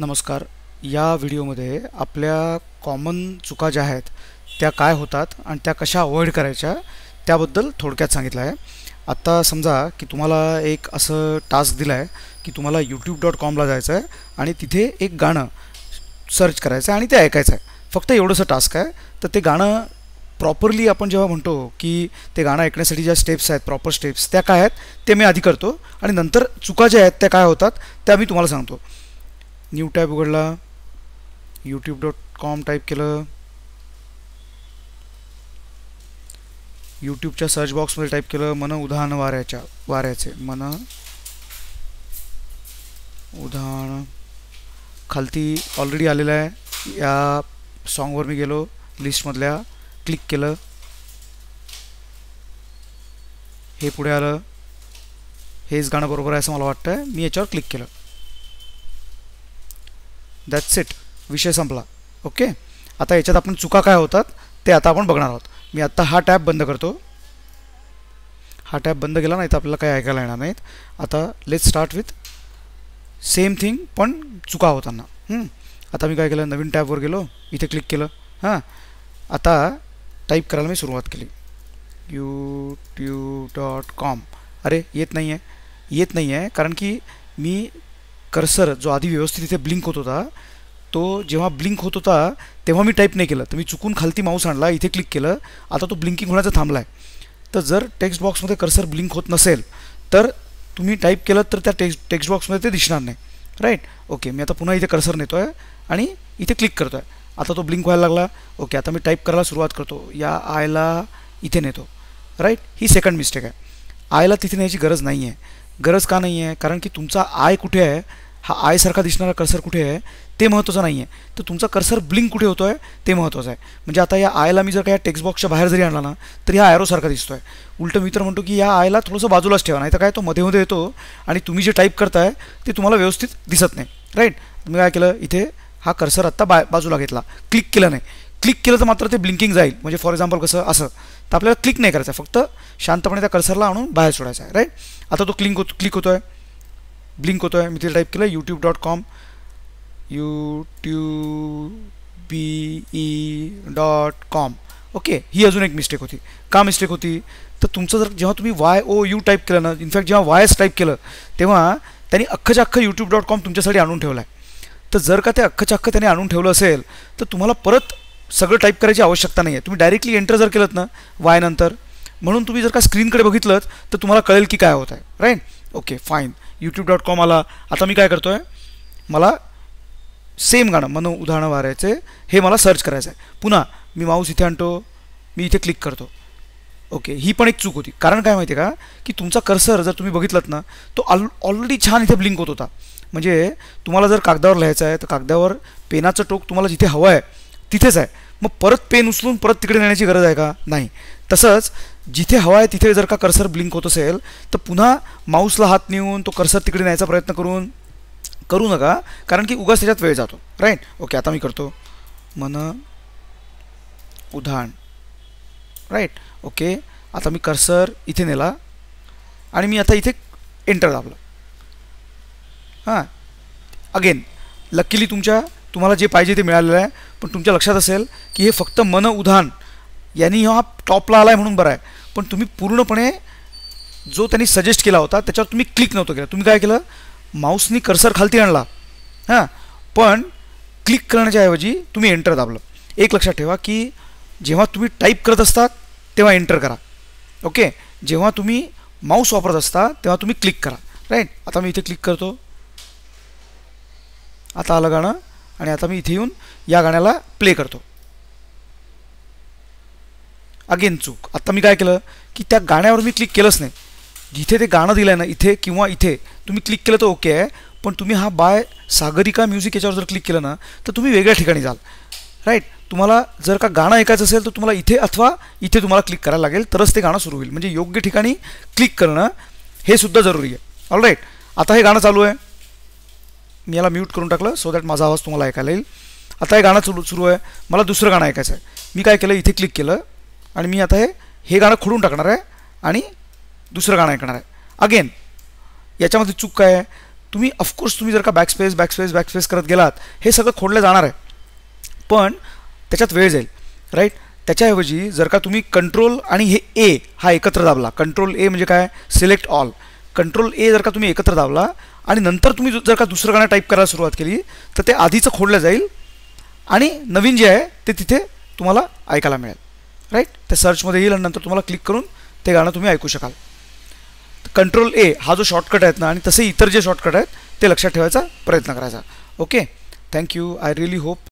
नमस्कार या व्हिडिओमध्ये आपल्या कॉमन चुका ज्या आहेत त्या काय होतात आणि त्या कशा अवॉइड करायच्या त्याबद्दल थोडक्यात सांगितलं आहे आत्ता समजा की तुम्हाला एक असं टास्क दिला आहे की तुम्हाला यूट्यूब डॉट कॉमला जायचं आहे आणि तिथे एक गाणं सर्च करायचं आहे आणि ते ऐकायचं आहे फक्त एवढंसं टास्क आहे तर ते गाणं प्रॉपरली आपण जेव्हा म्हणतो की ते गाणं ऐकण्यासाठी ज्या स्टेप्स आहेत प्रॉपर स्टेप्स त्या काय आहेत ते मी आधी करतो आणि नंतर चुका ज्या आहेत त्या काय होतात त्या मी तुम्हाला सांगतो न्यू टॅब उघडला यूट्यूब डॉट कॉम टाईप केलं यूट्यूबच्या सर्च बॉक्समध्ये टाईप केलं मन उदाहरण वाऱ्याच्या वाऱ्याचे मन उदाहरण खालती ऑलरेडी आलेलं आहे या सॉन्गवर मी गेलो लिस्टमधल्या क्लिक केलं हे पुढे आलं हेच गाणं बरोबर आहे असं मला वाटतं मी याच्यावर क्लिक केलं दॅट्स इट विषय संपला ओके आता याच्यात आपण चुका काय होतात ते आता आपण बघणार आहोत मी आत्ता हा टॅब बंद करतो हा टॅब बंद केला नाही तर आपल्याला काही ऐकायला येणार नाहीत आता let start with same thing पण चुका होताना आता मी काय केलं नवीन टॅबवर गेलो इथे क्लिक केलं हां आता टाईप करायला मी सुरुवात केली ट्यू डॉट कॉम अरे येत नाही आहे येत नाही आहे कारण की मी कर्सर जो आधी व्यवस्थित इथे ब्लिंक होत होता तो जेव्हा ब्लिंक होत होता तेव्हा मी टाईप नाही केलं तर मी चुकून खालती माऊस आणला इथे क्लिक केलं आता तो ब्लिंकिंग होण्याचा थांबला आहे तर जर टेक्स्ट बॉक्समध्ये कर्सर ब्लिंक होत नसेल तर तुम्ही टाईप केलं तर त्या टेक्स्ट टेक्स्ट बॉक्समध्ये ते दिसणार नाही राईट ओके मी आता पुन्हा इथे कर्सर नेतो आहे आणि इथे क्लिक करतो आहे आता तो ब्लिंक व्हायला लागला ओके आता मी टाईप करायला सुरुवात करतो या आयला इथे नेतो राईट ही सेकंड मिस्टेक आहे आयला तिथे न्यायची गरज नाही आहे गरज का नाही आहे कारण की तुमचा आय कुठे आहे हा आयसारखा दिसणारा कर्सर कुठे आहे ते महत्त्वाचं नाही आहे तर तुमचा कर्सर ब्लिंक कुठे होतो आहे ते महत्त्वाचं आहे म्हणजे आता या आयला मी जर का या टेक्स्टबॉक्सच्या बाहेर जरी आणला ना तर ह्या ॲरोसारखा दिसतो आहे उलटं मी तर म्हणतो की या आयला थोडंसं बाजूलाच ठेवा नाही तर काय तो मध्ये मध्ये येतो आणि तुम्ही जे टाईप करताय ते तुम्हाला व्यवस्थित दिसत नाही राईट मी काय केलं इथे हा कर्सर आत्ता बा बाजूला घेतला क्लिक केलं नाही क्लिक केलं तर मात्र ते ब्लिंकिंग जाईल म्हणजे फॉर एक्झाम्पल कसं असं तर आपल्याला क्लिक नाही करायचं फक्त शांतपणे त्या कर्सरला आणून बाहेर सोडायचं आहे राईट आता तो क्लिंक होत क्लिक होतो आहे ब्लिंक होतो आहे मी तिथे टाईप केलं YouTube dot com YouTube B E dot com okay ही अजून एक मिस्टेक होती का मिस्टेक होती तर तुमचं जर जेव्हा तुम्ही वाय ओ यू टाईप केलं ना इनफॅक्ट जेव्हा एस टाईप केलं तेव्हा त्यांनी अख्खच्या अख्खं यूट्यूब डॉट कॉम तुमच्यासाठी आणून ठेवलं आहे तर जर का ते अख्खच्या अख्खं त्यांनी आणून ठेवलं असेल तर तुम्हाला परत सगळं टाईप करायची आवश्यकता नाही आहे तुम्ही डायरेक्टली एंटर जर केलं ना वायनंतर म्हणून तुम्ही जर का स्क्रीनकडे बघितलं तर तुम्हाला कळेल की काय होत आहे right okay fine YouTube dot com आला आता मी काय करतो आहे मला सेम गाणं मनो उदाहरणं वारायचे हे मला सर्च करायचं आहे पुन्हा मी माऊस इथे आणतो मी इथे क्लिक करतो ओके ही पण एक चूक होती कारण काय माहिती आहे का की तुमचा कर्सर जर तुम्ही बघितलात ना तो ऑलरेडी छान इथे ब्लिंक होत होता म्हणजे तुम्हाला जर कागदावर लिहायचं आहे तर कागदावर पेनाचं टोक तुम्हाला जिथे हवं आहे तिथेच आहे मग परत पेन उचलून परत तिकडे नेण्याची गरज आहे का नाही तसंच जिथे हवा आहे तिथे जर का कर्सर ब्लिंक होत असेल तर पुन्हा माऊसला हात नेऊन तो कर्सर तिकडे न्यायचा प्रयत्न करून करू नका कारण की उगाच त्याच्यात वेळ जातो राईट ओके आता मी करतो मन उधाण राईट ओके आता मी कर्सर इथे नेला आणि मी आता इथे एंटर दाबलं हां अगेन लकीली तुमच्या तुम्हाला जे पाहिजे ते मिळालेलं आहे पण तुमच्या लक्षात असेल की हे फक्त मन उधान यांनी हा टॉपला आला आहे म्हणून बरं आहे पण तुम्ही पूर्णपणे जो त्यांनी सजेस्ट केला होता त्याच्यावर तुम्ही क्लिक नव्हतं केलं तुम्ही काय केलं माऊसनी कर्सर खालती आणला हां पण क्लिक करण्याच्याऐवजी तुम्ही एंटर दाबलं एक लक्षात ठेवा की जेव्हा तुम्ही टाईप करत असतात तेव्हा एंटर करा ओके जेव्हा तुम्ही माऊस वापरत असता तेव्हा तुम्ही क्लिक करा राईट आता मी इथे क्लिक करतो आता आलं गाणं आणि आता मी इथे येऊन या गाण्याला प्ले करतो अगेन चूक आत्ता मी काय केलं की त्या गाण्यावर मी क्लिक केलंच नाही जिथे ते गाणं दिलं आहे ना इथे किंवा इथे तुम्ही क्लिक केलं तर ओके आहे पण तुम्ही हा बाय सागरिका म्युझिक याच्यावर जर क्लिक केलं ना तर तुम्ही वेगळ्या ठिकाणी जाल राईट तुम्हाला जर का गाणं ऐकायचं असेल तर तुम्हाला इथे अथवा इथे तुम्हाला क्लिक करायला लागेल तरच ते गाणं सुरू होईल म्हणजे योग्य ठिकाणी क्लिक करणं हे सुद्धा जरुरी आहे ऑल राईट आता हे गाणं चालू आहे मी याला म्यूट करून टाकलं सो दॅट माझा आवाज तुम्हाला ऐकायला येईल आता हे गाणं सुरू सुरू आहे मला दुसरं गाणं ऐकायचं आहे मी काय केलं इथे क्लिक केलं आणि मी आता हे हे गाणं खोडून टाकणार आहे आणि दुसरं गाणं ऐकणार आहे अगेन याच्यामध्ये चूक काय आहे तुम्ही ऑफकोर्स तुम्ही जर का बॅकस्पेस बॅकस्पेस बॅकस्पेस करत गेलात हे सगळं खोडलं जाणार आहे पण त्याच्यात वेळ जाईल राईट त्याच्याऐवजी जर का तुम्ही कंट्रोल आणि हे ए हा एकत्र दाबला कंट्रोल ए म्हणजे काय सिलेक्ट ऑल कंट्रोल ए जर का तुम्ही एकत्र दाबला आणि नंतर तुम्ही जर का दुसरं गाणं टाईप करायला सुरुवात केली तर ते आधीचं खोडलं जाईल आणि नवीन जे आहे ते तिथे तुम्हाला ऐकायला मिळेल राईट ते सर्चमध्ये येईल आणि नंतर तुम्हाला क्लिक करून ते गाणं तुम्ही ऐकू शकाल कंट्रोल ए हा जो शॉर्टकट आहेत ना आणि तसे इतर जे शॉर्टकट आहेत ते लक्षात ठेवायचा प्रयत्न करायचा okay thank you I really hope